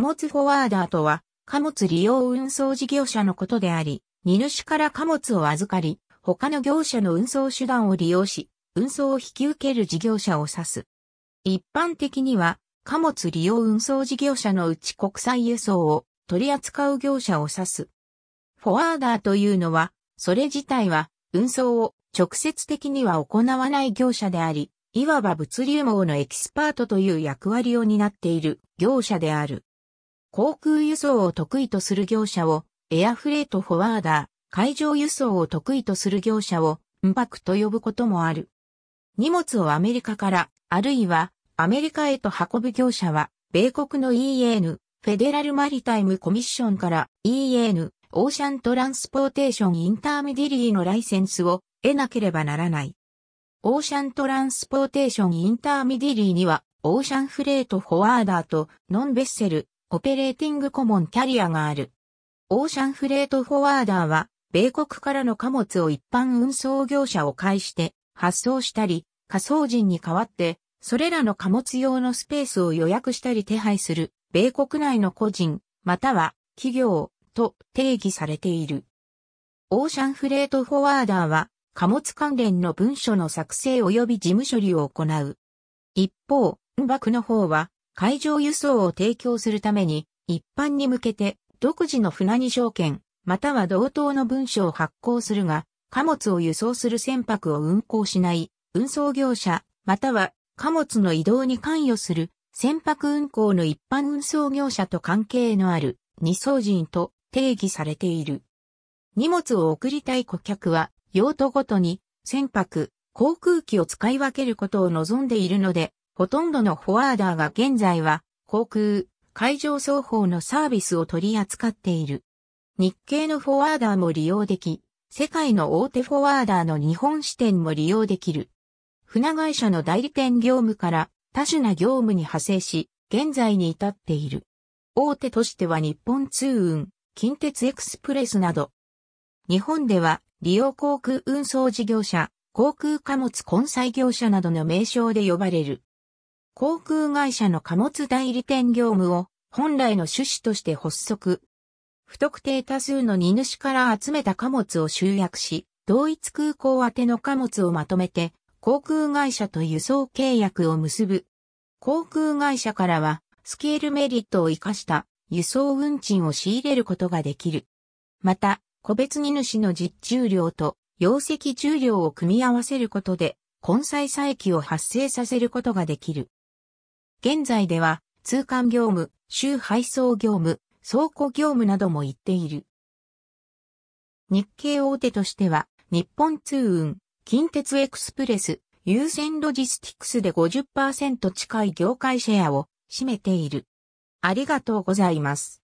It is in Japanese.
貨物フォワーダーとは、貨物利用運送事業者のことであり、荷主から貨物を預かり、他の業者の運送手段を利用し、運送を引き受ける事業者を指す。一般的には、貨物利用運送事業者のうち国際輸送を取り扱う業者を指す。フォワーダーというのは、それ自体は運送を直接的には行わない業者であり、いわば物流網のエキスパートという役割を担っている業者である。航空輸送を得意とする業者を、エアフレートフォワーダー、海上輸送を得意とする業者を、ンパクと呼ぶこともある。荷物をアメリカから、あるいはアメリカへと運ぶ業者は、米国の EN、フェデラルマリタイムコミッションから EN、オーシャントランスポーテーションインターミディリーのライセンスを得なければならない。オーシャントランスポーテーションインターミディリーには、オーシャンフレートフォワーダーとノンベッセル、オペレーティングコモンキャリアがある。オーシャンフレートフォワーダーは、米国からの貨物を一般運送業者を介して発送したり、仮想人に代わって、それらの貨物用のスペースを予約したり手配する、米国内の個人、または企業と定義されている。オーシャンフレートフォワーダーは、貨物関連の文書の作成及び事務処理を行う。一方、運爆の方は、海上輸送を提供するために、一般に向けて独自の船荷証券、または同等の文書を発行するが、貨物を輸送する船舶を運航しない、運送業者、または貨物の移動に関与する、船舶運航の一般運送業者と関係のある、二層人と定義されている。荷物を送りたい顧客は、用途ごとに、船舶、航空機を使い分けることを望んでいるので、ほとんどのフォワーダーが現在は航空、海上双方のサービスを取り扱っている。日系のフォワーダーも利用でき、世界の大手フォワーダーの日本支店も利用できる。船会社の代理店業務から多種な業務に派生し、現在に至っている。大手としては日本通運、近鉄エクスプレスなど。日本では利用航空運送事業者、航空貨物混載業者などの名称で呼ばれる。航空会社の貨物代理店業務を本来の趣旨として発足。不特定多数の荷主から集めた貨物を集約し、同一空港宛ての貨物をまとめて、航空会社と輸送契約を結ぶ。航空会社からは、スケールメリットを活かした輸送運賃を仕入れることができる。また、個別荷主の実重量と容積重量を組み合わせることで、根菜差益を発生させることができる。現在では、通関業務、州配送業務、倉庫業務なども行っている。日系大手としては、日本通運、近鉄エクスプレス、優先ロジスティクスで50%近い業界シェアを占めている。ありがとうございます。